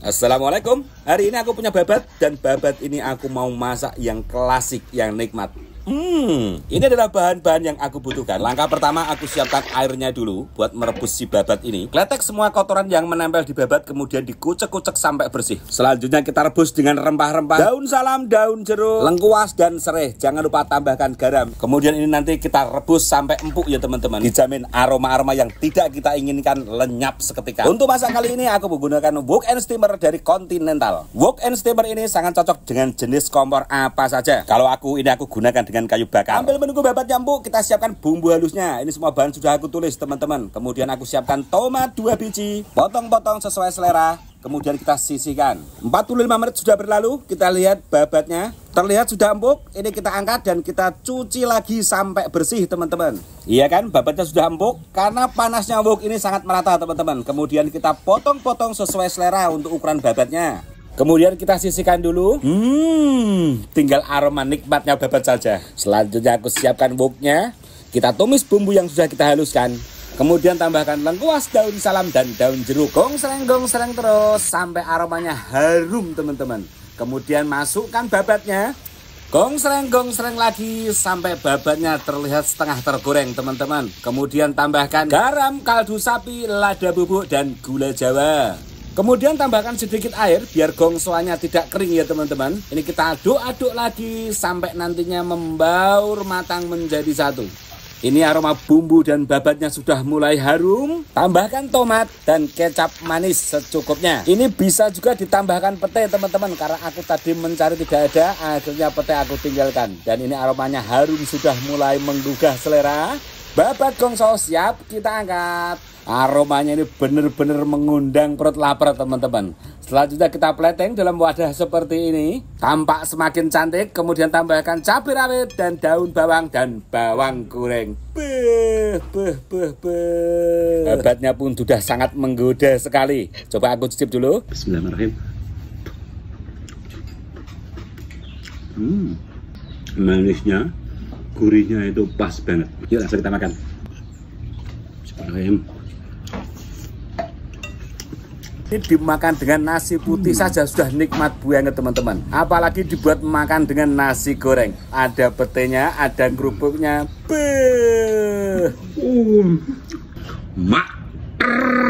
Assalamualaikum Hari ini aku punya babat Dan babat ini aku mau masak yang klasik Yang nikmat Hmm, ini adalah bahan-bahan yang aku butuhkan. Langkah pertama aku siapkan airnya dulu buat merebus si babat ini. Kletek semua kotoran yang menempel di babat kemudian dikucek-kucek sampai bersih. Selanjutnya kita rebus dengan rempah-rempah. Daun salam, daun jeruk, lengkuas dan serai. Jangan lupa tambahkan garam. Kemudian ini nanti kita rebus sampai empuk ya teman-teman. Dijamin aroma-aroma yang tidak kita inginkan lenyap seketika. Untuk masak kali ini aku menggunakan wok and steamer dari Continental. Wok and steamer ini sangat cocok dengan jenis kompor apa saja. Kalau aku ini aku gunakan dengan dengan kayu bakar. Ambil menunggu babat nyambuk, kita siapkan bumbu halusnya. Ini semua bahan sudah aku tulis, teman-teman. Kemudian aku siapkan tomat dua biji, potong-potong sesuai selera. Kemudian kita sisihkan. 45 menit sudah berlalu, kita lihat babatnya. Terlihat sudah empuk, ini kita angkat dan kita cuci lagi sampai bersih, teman-teman. Iya kan, babatnya sudah empuk karena panasnya empuk ini sangat merata, teman-teman. Kemudian kita potong-potong sesuai selera untuk ukuran babatnya. Kemudian kita sisihkan dulu. Hmm, tinggal aroma nikmatnya babat saja. Selanjutnya aku siapkan woknya. Kita tumis bumbu yang sudah kita haluskan. Kemudian tambahkan lengkuas, daun salam, dan daun jeruk. Gong sereng, gong sereng terus sampai aromanya harum teman-teman. Kemudian masukkan babatnya. Gong sereng, gong sereng lagi sampai babatnya terlihat setengah tergoreng teman-teman. Kemudian tambahkan garam, kaldu sapi, lada bubuk, dan gula jawa. Kemudian tambahkan sedikit air biar gongsoannya tidak kering ya teman-teman. Ini kita aduk-aduk lagi sampai nantinya membaur matang menjadi satu. Ini aroma bumbu dan babatnya sudah mulai harum. Tambahkan tomat dan kecap manis secukupnya. Ini bisa juga ditambahkan petai teman-teman karena aku tadi mencari tidak ada, akhirnya petai aku tinggalkan. Dan ini aromanya harum sudah mulai menggugah selera. Babat Gongso siap kita angkat. Aromanya ini benar-benar mengundang perut lapar teman-teman. Selanjutnya kita plating dalam wadah seperti ini. Tampak semakin cantik, kemudian tambahkan cabai rawit dan daun bawang dan bawang goreng. beuh beuh beuh beuh babatnya pun sudah sangat menggoda sekali. Coba aku cicip dulu. Bismillahirrahmanirrahim. Hmm, manisnya gurihnya itu pas banget yuk langsung kita makan ini dimakan dengan nasi putih hmm. saja sudah nikmat buangnya teman-teman apalagi dibuat makan dengan nasi goreng ada petenya ada kerupuknya hmm. mak